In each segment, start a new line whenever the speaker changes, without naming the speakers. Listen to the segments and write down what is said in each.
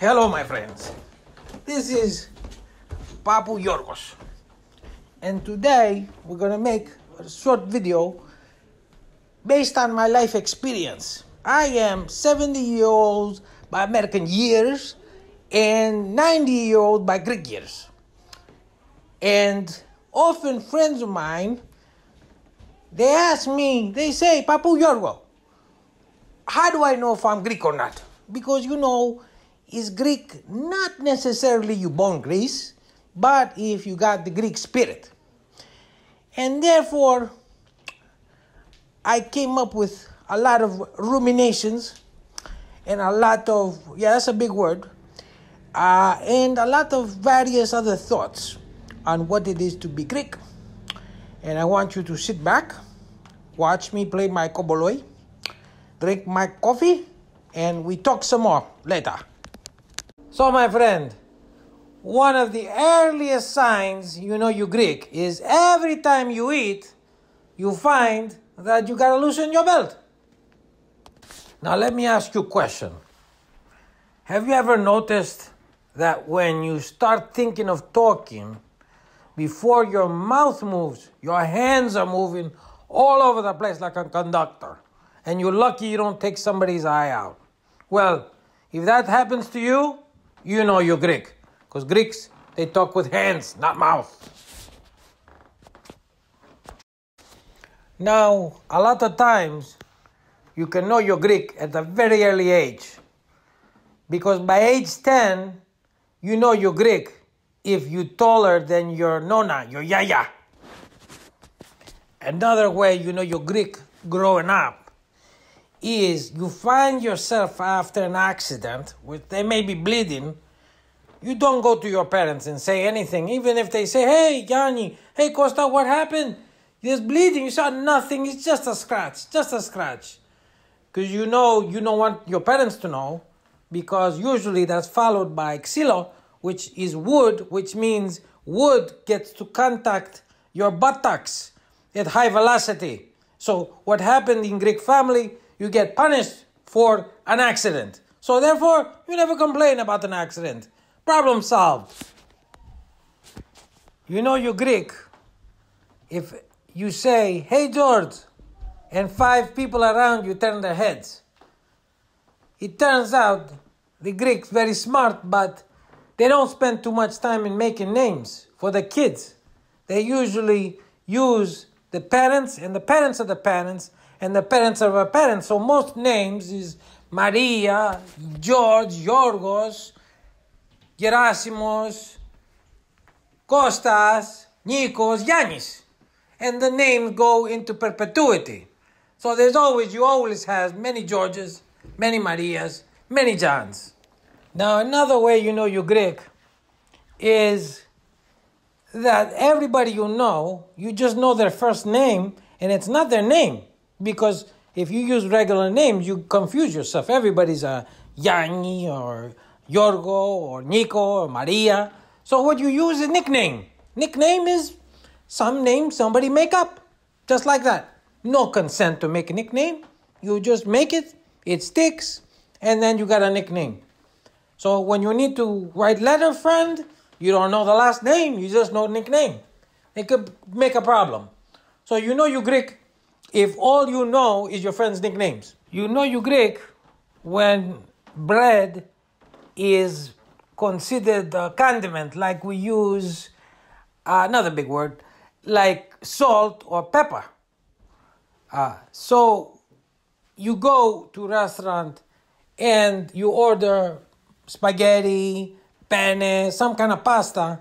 Hello, my friends. This is Papu Yorgos, and today we're gonna make a short video based on my life experience. I am 70 years old by American years and 90 years old by Greek years. And often friends of mine, they ask me, they say, Papu Yorgo, how do I know if I'm Greek or not? Because you know, is Greek, not necessarily you born Greece, but if you got the Greek spirit. And therefore, I came up with a lot of ruminations and a lot of, yeah, that's a big word, uh, and a lot of various other thoughts on what it is to be Greek. And I want you to sit back, watch me play my koboloi, drink my coffee, and we talk some more later. So, my friend, one of the earliest signs you know you Greek is every time you eat, you find that you gotta loosen your belt. Now, let me ask you a question. Have you ever noticed that when you start thinking of talking, before your mouth moves, your hands are moving all over the place like a conductor, and you're lucky you don't take somebody's eye out? Well, if that happens to you, you know you Greek. Because Greeks, they talk with hands, not mouth. Now, a lot of times, you can know your Greek at a very early age. Because by age 10, you know your Greek if you're taller than your nona, your yaya. Another way you know your Greek growing up is you find yourself after an accident, which they may be bleeding, you don't go to your parents and say anything. Even if they say, hey, Yanni, hey, Costa, what happened? There's bleeding. You saw nothing. It's just a scratch, just a scratch. Because you know you don't want your parents to know, because usually that's followed by xylo, which is wood, which means wood gets to contact your buttocks at high velocity. So what happened in Greek family you get punished for an accident. So therefore, you never complain about an accident. Problem solved. You know you're Greek. If you say, hey George, and five people around you turn their heads. It turns out the Greeks very smart, but they don't spend too much time in making names for the kids. They usually use the parents and the parents of the parents and the parents are her parents. So most names is Maria, George, Yorgos, Gerasimos, Kostas, Nikos, Yanis. And the names go into perpetuity. So there's always, you always have many Georges, many Marias, many Johns. Now, another way you know you're Greek is that everybody you know, you just know their first name and it's not their name because if you use regular names, you confuse yourself. Everybody's a Yanni or Yorgo or Nico or Maria. So what you use is nickname. Nickname is some name somebody make up, just like that. No consent to make a nickname. You just make it. It sticks, and then you got a nickname. So when you need to write letter friend, you don't know the last name. You just know nickname. It could make a problem. So you know you Greek if all you know is your friends' nicknames. You know you Greek when bread is considered a condiment, like we use uh, another big word, like salt or pepper. Uh, so you go to restaurant and you order spaghetti, penne, some kind of pasta,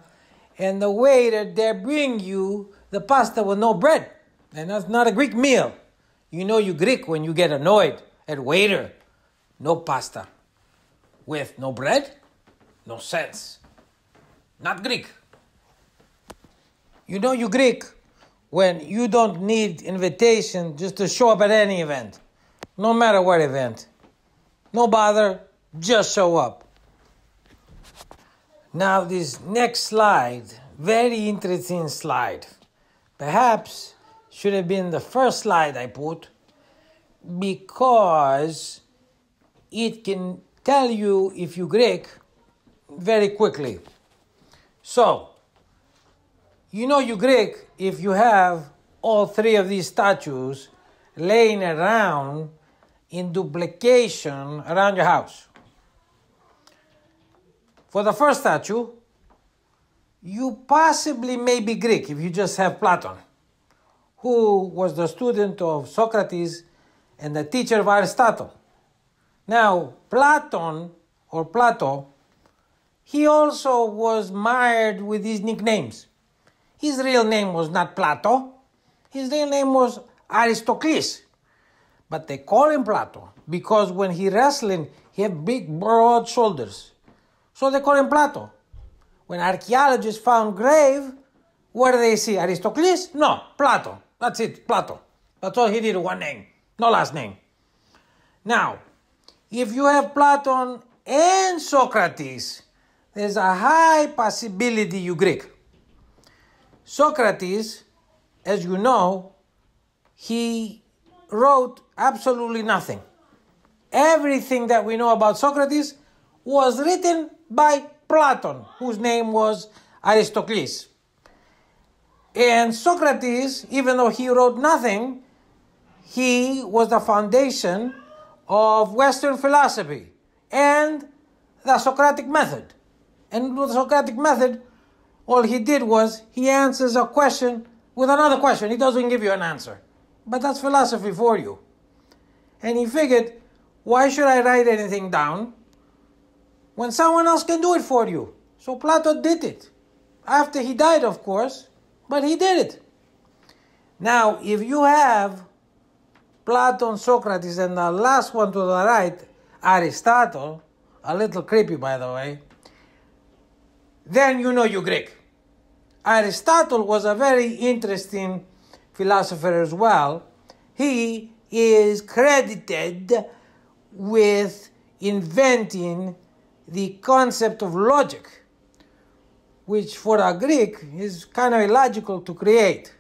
and the waiter they bring you the pasta with no bread. And that's not a Greek meal. You know you Greek when you get annoyed at waiter. No pasta. With no bread? No sense. Not Greek. You know you Greek when you don't need invitation just to show up at any event. No matter what event. No bother, just show up. Now this next slide, very interesting slide. Perhaps should have been the first slide I put because it can tell you if you Greek very quickly. So, you know you Greek if you have all three of these statues laying around in duplication around your house. For the first statue, you possibly may be Greek if you just have Platon who was the student of Socrates and the teacher of Aristotle. Now, Platon or Plato, he also was mired with these nicknames. His real name was not Plato, his real name was Aristocles. But they call him Plato because when he wrestling, he had big, broad shoulders. So they call him Plato. When archaeologists found grave, where they see? Aristocles? No, Plato. That's it, Plato. That's all he did, one name, no last name. Now, if you have Plato and Socrates, there's a high possibility you Greek. Socrates, as you know, he wrote absolutely nothing. Everything that we know about Socrates was written by Plato, whose name was Aristocles. And Socrates, even though he wrote nothing, he was the foundation of Western philosophy and the Socratic method. And with the Socratic method, all he did was he answers a question with another question. He doesn't give you an answer. But that's philosophy for you. And he figured, why should I write anything down when someone else can do it for you? So Plato did it. After he died, of course, but he did it. Now, if you have Plato, Socrates, and the last one to the right, Aristotle, a little creepy by the way, then you know you're Greek. Aristotle was a very interesting philosopher as well. He is credited with inventing the concept of logic which for a Greek is kind of illogical to create.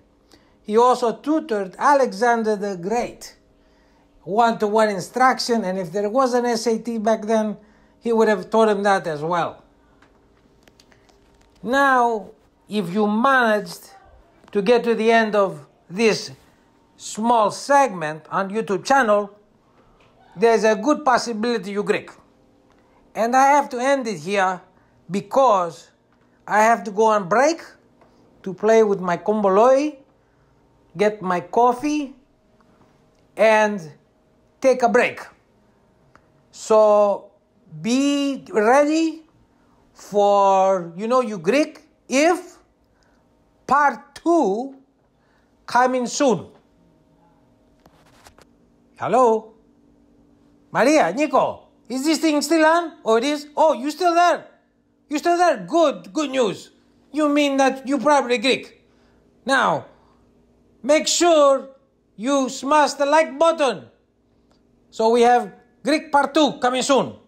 He also tutored Alexander the Great, one to one instruction, and if there was an SAT back then, he would have taught him that as well. Now, if you managed to get to the end of this small segment on YouTube channel, there's a good possibility you Greek. And I have to end it here because I have to go on break to play with my komboloi, get my coffee, and take a break. So be ready for, you know, you Greek, if part two coming soon. Hello? Maria, Nico, is this thing still on? Or oh, it is? Oh, you still there? You still there? Good, good news. You mean that you probably Greek. Now, make sure you smash the like button. So we have Greek part 2 coming soon.